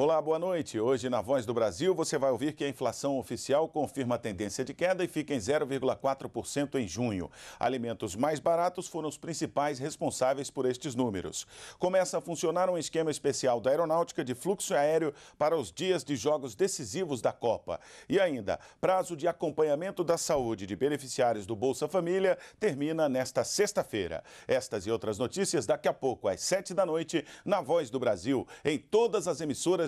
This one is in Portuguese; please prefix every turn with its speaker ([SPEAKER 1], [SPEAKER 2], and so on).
[SPEAKER 1] Olá, boa noite. Hoje na Voz do Brasil você vai ouvir que a inflação oficial confirma a tendência de queda e fica em 0,4% em junho. Alimentos mais baratos foram os principais responsáveis por estes números. Começa a funcionar um esquema especial da aeronáutica de fluxo aéreo para os dias de jogos decisivos da Copa. E ainda, prazo de acompanhamento da saúde de beneficiários do Bolsa Família termina nesta sexta-feira. Estas e outras notícias daqui a pouco às 7 da noite na Voz do Brasil, em todas as emissoras